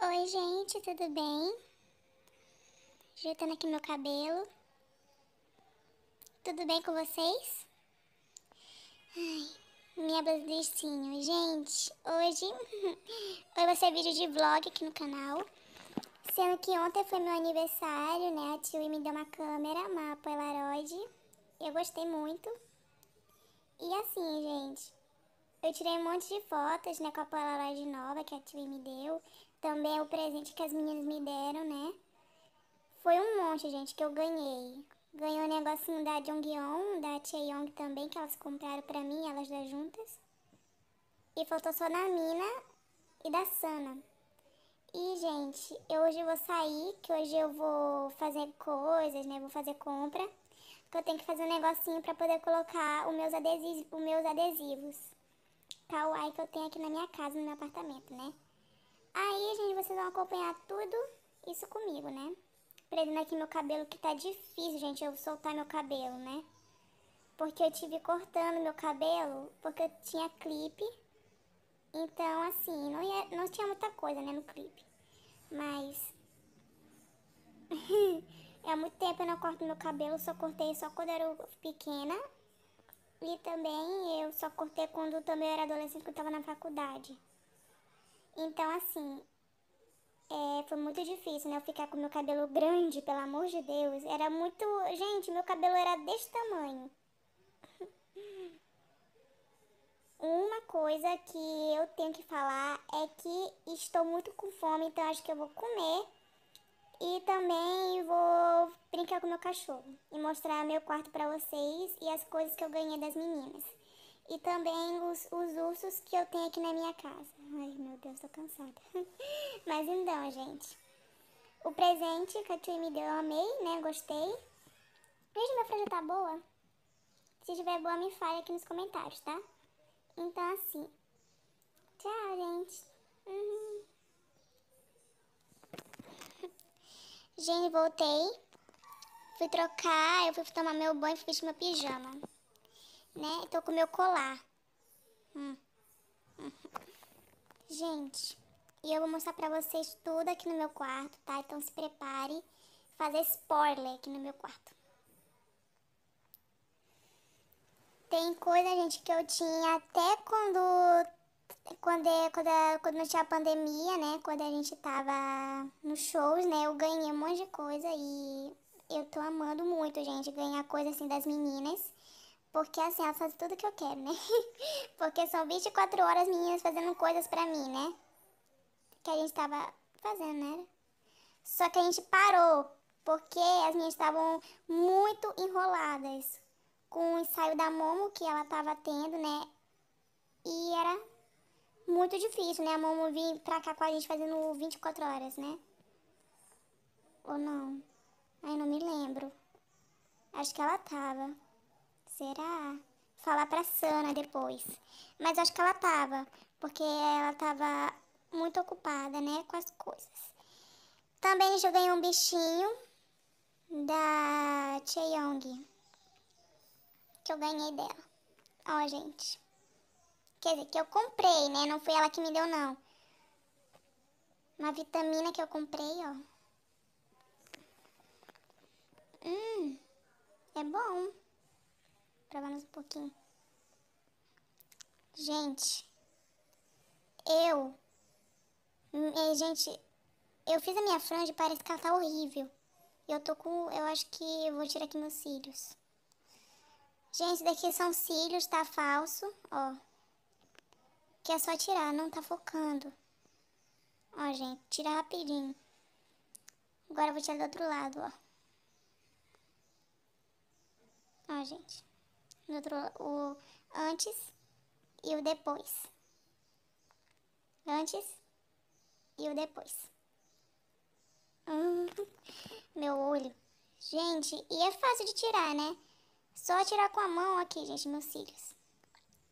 Oi, gente, tudo bem? Ajeitando aqui meu cabelo. Tudo bem com vocês? Ai, minha blusinha. Gente, hoje, vai ser vídeo de vlog aqui no canal. Sendo que ontem foi meu aniversário, né? A Tio me deu uma câmera, uma Polaroid. Eu gostei muito. E assim, gente, eu tirei um monte de fotos, né, com a Polaroid nova que a Tio me deu. Também é o presente que as meninas me deram, né? Foi um monte, gente, que eu ganhei. Ganhei um negocinho da Jonghyun, da Chaeyong também, que elas compraram pra mim, elas das juntas. E faltou só da Mina e da Sana. E, gente, eu hoje vou sair, que hoje eu vou fazer coisas, né? Vou fazer compra. Que eu tenho que fazer um negocinho pra poder colocar os meus adesivos, os meus adesivos. Kawaii tá que eu tenho aqui na minha casa, no meu apartamento, né? Aí, gente, vocês vão acompanhar tudo isso comigo, né? Prendendo aqui meu cabelo que tá difícil, gente, eu soltar meu cabelo, né? Porque eu tive cortando meu cabelo porque eu tinha clipe. Então, assim, não, ia, não tinha muita coisa, né, no clipe. Mas... é muito tempo eu não corto meu cabelo, só cortei só quando eu era pequena. E também eu só cortei quando também eu era adolescente, que eu tava na faculdade. Então, assim, é, foi muito difícil, né? Eu ficar com meu cabelo grande, pelo amor de Deus. Era muito. Gente, meu cabelo era desse tamanho. Uma coisa que eu tenho que falar é que estou muito com fome, então acho que eu vou comer. E também vou brincar com meu cachorro e mostrar meu quarto para vocês e as coisas que eu ganhei das meninas. E também os, os ursos que eu tenho aqui na minha casa. Ai, meu Deus, tô cansada. Mas então, gente. O presente que a Tui me deu, eu amei, né? Gostei. Veja, minha franja tá boa. Se tiver boa, me fale aqui nos comentários, tá? Então, assim. Tchau, gente. Uhum. Gente, voltei. Fui trocar, eu fui tomar meu banho e fui vestir meu pijama né? Tô com meu colar. Hum. Gente, e eu vou mostrar pra vocês tudo aqui no meu quarto, tá? Então se prepare. Fazer spoiler aqui no meu quarto. Tem coisa, gente, que eu tinha até quando quando, é, quando, é, quando não tinha a pandemia, né? Quando a gente tava nos shows, né? Eu ganhei um monte de coisa e eu tô amando muito, gente, ganhar coisa assim das meninas. Porque assim, elas fazem tudo que eu quero, né? Porque são 24 horas meninas fazendo coisas pra mim, né? Que a gente tava fazendo, né? Só que a gente parou, porque as meninas estavam muito enroladas com o ensaio da Momo que ela tava tendo, né? E era muito difícil, né? A Momo vir pra cá com a gente fazendo 24 horas, né? Ou não? Ai, não me lembro. Acho que ela tava. Será? Falar pra Sana depois. Mas acho que ela tava, porque ela tava muito ocupada, né, com as coisas. Também joguei um bichinho da Cheyong, que eu ganhei dela. Ó, oh, gente. Quer dizer, que eu comprei, né? Não foi ela que me deu, não. Uma vitamina que eu comprei, ó. Hum, é bom. Provar mais um pouquinho. Gente, eu. Hum, é, gente, eu fiz a minha franja e parece que ela tá horrível. E eu tô com. Eu acho que eu vou tirar aqui meus cílios. Gente, daqui são cílios, tá falso, ó. Que é só tirar, não tá focando. Ó, gente, tira rapidinho. Agora eu vou tirar do outro lado, ó. Ó, gente outro, o antes e o depois. Antes e o depois. Hum, meu olho. Gente, e é fácil de tirar, né? Só tirar com a mão aqui, gente, meus cílios.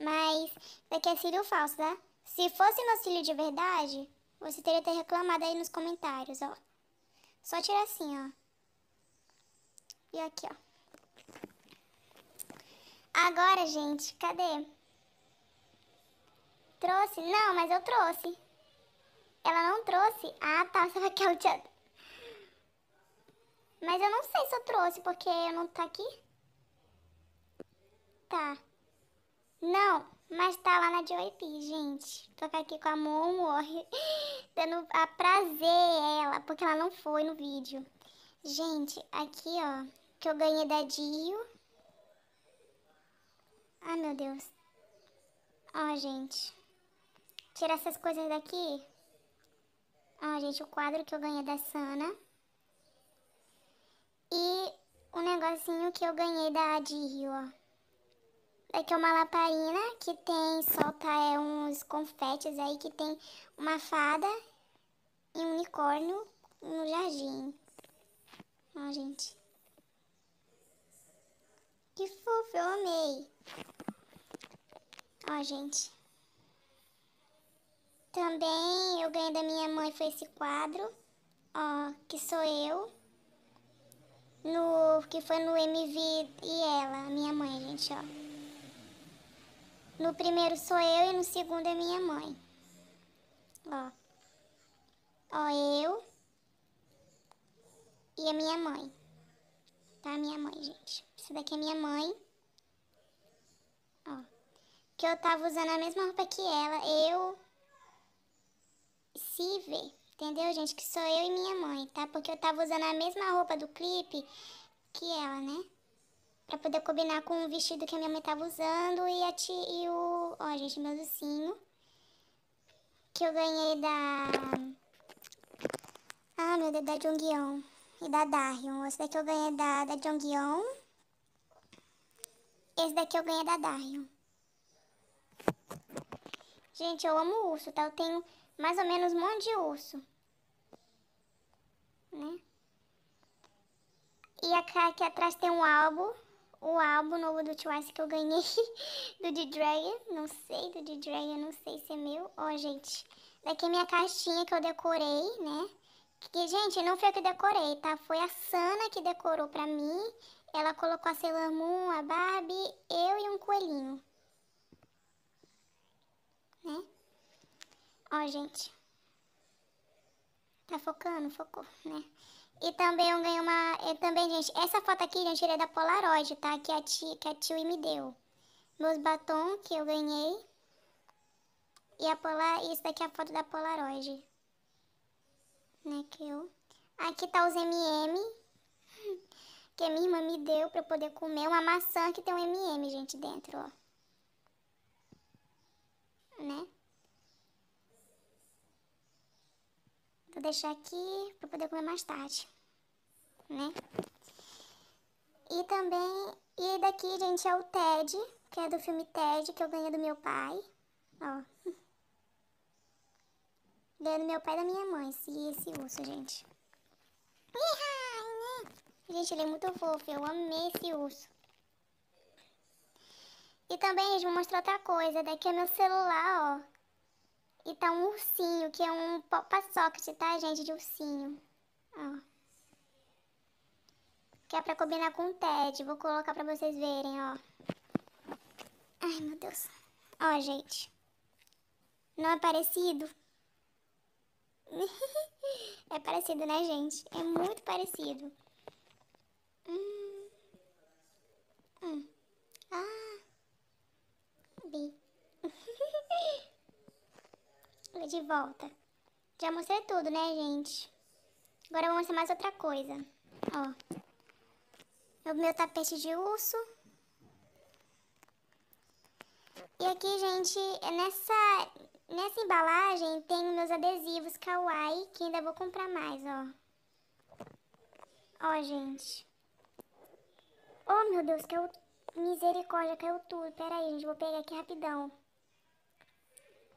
Mas daqui é, é cílio falso, tá? Se fosse meu cílio de verdade, você teria até reclamado aí nos comentários, ó. Só tirar assim, ó. E aqui, ó. Agora, gente, cadê? Trouxe? Não, mas eu trouxe. Ela não trouxe? Ah, tá. Será que ela é tinha... Mas eu não sei se eu trouxe, porque eu não tá aqui. Tá. Não, mas tá lá na JYP, gente. Tocar aqui com a mão morre dando a prazer ela, porque ela não foi no vídeo. Gente, aqui, ó, que eu ganhei da Dio. Ai, meu Deus. Ó, gente. Tirar essas coisas daqui. Ó, gente, o quadro que eu ganhei da Sana. E o negocinho que eu ganhei da Adirio, ó. Daqui é, é uma laparina que tem, solta é, uns confetes aí, que tem uma fada e um unicórnio no jardim. Ó, gente. Que fofo, eu amei. Ó, gente. Também eu ganhei da minha mãe foi esse quadro, ó, que sou eu. No, que foi no MV e ela, minha mãe, gente, ó. No primeiro sou eu e no segundo é minha mãe. Ó. Ó, eu e a minha mãe. Tá, minha mãe, gente. Essa daqui é minha mãe. Ó que eu tava usando a mesma roupa que ela, eu se vê, entendeu, gente? Que sou eu e minha mãe, tá? Porque eu tava usando a mesma roupa do clipe que ela, né? Pra poder combinar com o vestido que a minha mãe tava usando e, a ti, e o... Ó, gente, meu docinho. Que eu ganhei da... Ah, meu Deus, da Jonghyun. E da Darion. Esse daqui eu ganhei da, da Jonghyun. Esse daqui eu ganhei da Darion. Gente, eu amo urso, tá? Eu tenho mais ou menos um monte de urso. Né? E aqui atrás tem um álbum. O álbum novo do Twice que eu ganhei. Do D-Dragon. Não sei, do D-Dragon. Não sei se é meu. Ó, gente. Daqui é minha caixinha que eu decorei, né? Que, gente, não foi eu que decorei, tá? Foi a Sana que decorou pra mim. Ela colocou a Sailor Moon, a Barbie, eu e um coelhinho né? Ó, gente. Tá focando? Focou, né? E também eu ganhei uma... e também, gente, essa foto aqui, gente, é da Polaroid, tá? Que a, tia, que a Tiwi me deu. Meus batons que eu ganhei. E a Polar... Isso daqui é a foto da Polaroid. Né, que eu... Aqui tá os M&M. Que a minha irmã me deu pra eu poder comer uma maçã que tem um M&M, gente, dentro, ó né? Vou deixar aqui para poder comer mais tarde, né? E também, e daqui, gente, é o Ted, que é do filme Ted, que eu ganhei do meu pai, ó. Ganhei do meu pai e da minha mãe, esse, esse urso, gente. Né? Gente, ele é muito fofo, eu amei esse urso. E também eles vão mostrar outra coisa. Daqui é meu celular, ó. E tá um ursinho, que é um pop-socket, tá, gente? De ursinho. Ó. Que é pra combinar com o TED. Vou colocar pra vocês verem, ó. Ai, meu Deus. Ó, gente. Não é parecido? é parecido, né, gente? É muito parecido. Hum. Hum. Ah. de volta. Já mostrei tudo, né, gente? Agora eu vou mostrar mais outra coisa. Ó. É o meu tapete de urso. E aqui, gente, é nessa, nessa embalagem tem meus adesivos kawaii, que ainda vou comprar mais, ó. Ó, gente. Oh, meu Deus, que é o Misericórdia, caiu tudo. Pera aí, gente, vou pegar aqui rapidão.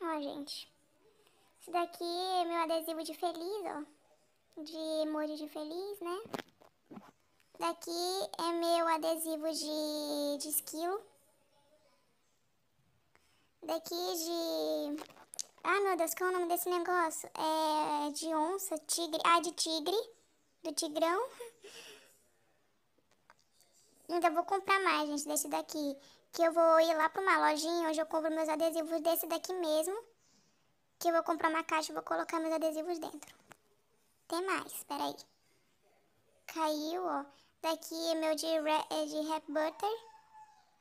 Ó, gente. Isso daqui é meu adesivo de feliz, ó. De emoji de feliz, né? Daqui é meu adesivo de, de skill Daqui é de... Ah, meu Deus, qual é o nome desse negócio? É de onça, tigre... Ah, de tigre. Do tigrão. Ainda vou comprar mais, gente, desse daqui. Que eu vou ir lá pra uma lojinha, hoje eu compro meus adesivos desse daqui mesmo. Que eu vou comprar uma caixa e vou colocar meus adesivos dentro. Tem mais, peraí. Caiu, ó. Daqui é meu de, é de Happy Birthday.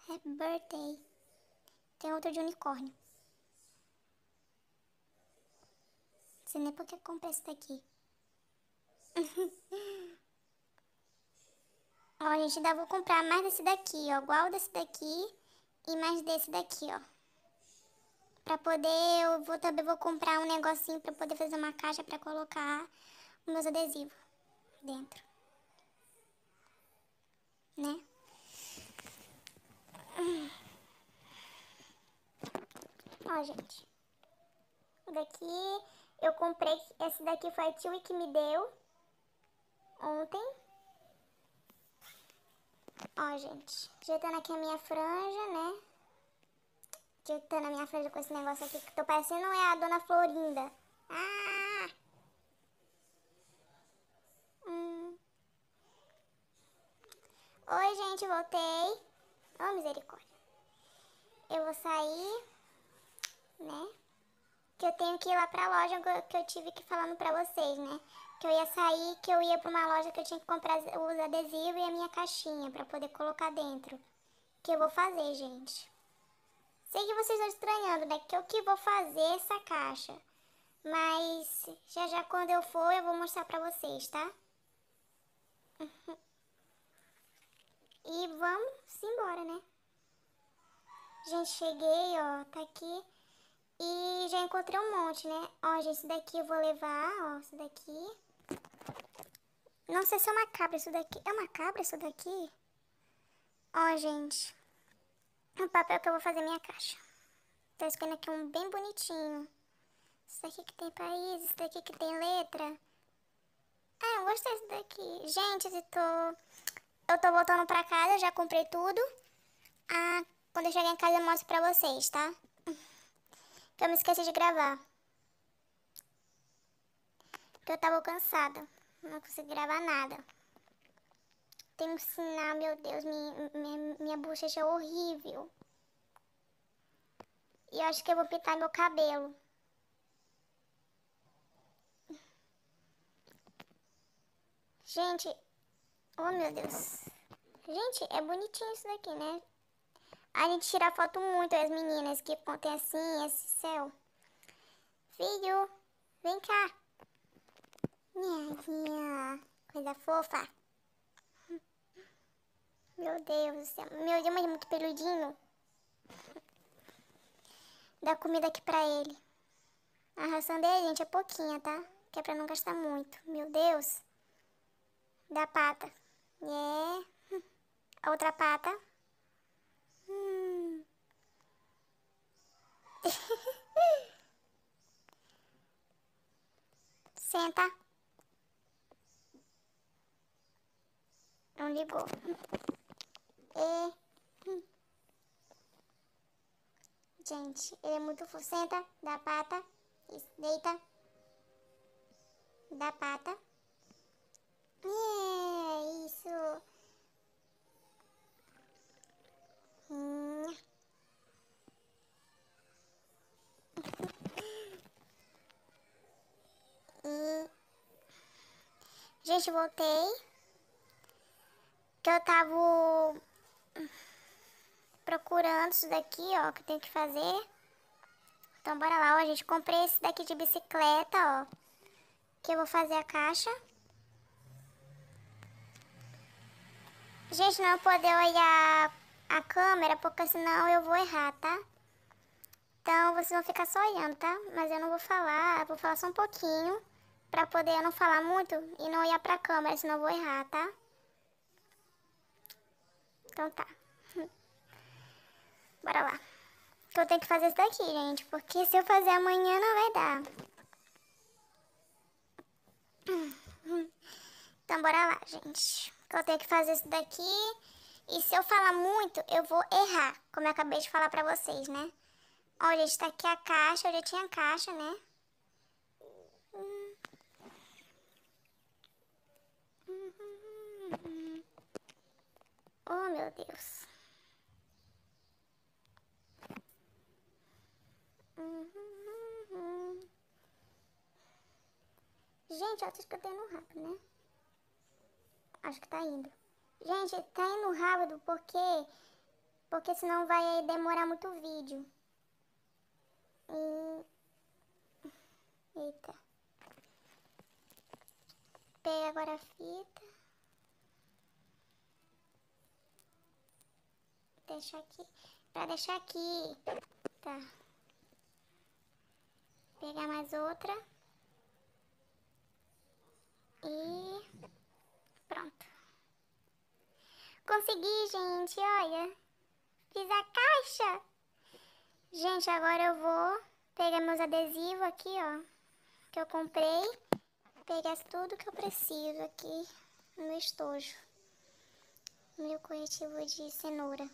Happy Birthday. Tem outro de unicórnio. Não sei nem porque comprei esse daqui. Ó, gente, ainda vou comprar mais desse daqui, ó. Igual desse daqui e mais desse daqui, ó. Pra poder, eu vou, também vou comprar um negocinho pra poder fazer uma caixa pra colocar os meus adesivos dentro. Né? Ó, gente. daqui eu comprei, esse daqui foi a Tio que me deu ontem. Ó, gente, ajeitando aqui a minha franja, né? Ajeitando a minha franja com esse negócio aqui que tô parecendo é a Dona Florinda. Ah! Hum. Oi, gente, voltei. Ô, oh, misericórdia. Eu vou sair, né? Que eu tenho que ir lá pra loja que eu tive que falando pra vocês, né? que eu ia sair, que eu ia para uma loja que eu tinha que comprar os adesivos e a minha caixinha para poder colocar dentro. Que eu vou fazer, gente. Sei que vocês estão estranhando, né? Que eu que vou fazer essa caixa. Mas já já quando eu for, eu vou mostrar para vocês, tá? e vamos embora, né? Gente, cheguei, ó, tá aqui. E já encontrei um monte, né? Ó, gente, isso daqui eu vou levar, ó, isso daqui. Não sei se é uma cabra isso daqui. É uma cabra isso daqui? Ó, gente. O papel que eu vou fazer é minha caixa. Tá escolhendo aqui um bem bonitinho. Isso daqui que tem país, isso daqui que tem letra. Ah, eu gostei desse daqui. Gente, Eu tô voltando pra casa, já comprei tudo. Ah, quando eu chegar em casa eu mostro pra vocês, tá? Que eu me esqueci de gravar. Porque eu tava cansada. Não consegui gravar nada. Tem um sinal, meu Deus, minha, minha, minha bochecha é horrível. E eu acho que eu vou pintar meu cabelo. Gente, oh meu Deus. Gente, é bonitinho isso daqui, né? A gente tira foto muito, as meninas que contem assim, esse céu. Filho, vem cá. Minha Coisa fofa. Meu Deus do céu. Meu Deus, mas é muito peludinho. Dá comida aqui pra ele. A ração dele, gente, é pouquinha, tá? Que é pra não gastar muito. Meu Deus. dá pata. É. A outra pata. Hum. Senta. Não ligou. E... É. Gente, ele é muito fofo. Senta, dá pata, deita, dá pata. É isso. Hum. Gente, voltei que então, eu tava procurando isso daqui, ó, que eu tenho que fazer. Então, bora lá, ó, gente. Comprei esse daqui de bicicleta, ó. Que eu vou fazer a caixa. Gente, não poder olhar a câmera, porque senão eu vou errar, tá? Então, vocês vão ficar só olhando, tá? Mas eu não vou falar, vou falar só um pouquinho. Pra poder eu não falar muito e não olhar pra câmera, senão eu vou errar, tá? Então tá. Bora lá. Eu tenho que fazer isso daqui, gente, porque se eu fazer amanhã não vai dar. Então bora lá, gente. Eu tenho que fazer isso daqui. E se eu falar muito, eu vou errar, como eu acabei de falar pra vocês, né? Ó, gente, tá aqui a caixa, eu já tinha a caixa, né? Oh, meu Deus. Gente, eu acho que eu tô indo rápido, né? Acho que tá indo. Gente, tá indo rápido porque... Porque senão vai demorar muito o vídeo. E... Eita. Pega agora a fita. deixar aqui. Pra deixar aqui. Tá. Pegar mais outra. E pronto. Consegui, gente, olha. Fiz a caixa. Gente, agora eu vou pegar meus adesivos aqui, ó. Que eu comprei. Pegar tudo que eu preciso aqui no estojo. Meu corretivo de cenoura.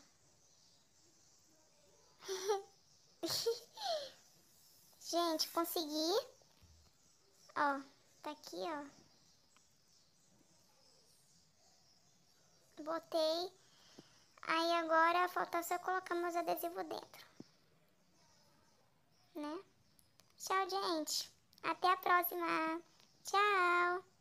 Gente, consegui. Ó, tá aqui, ó. Botei. Aí agora falta só colocar meus adesivos dentro. Né? Tchau, gente. Até a próxima. Tchau.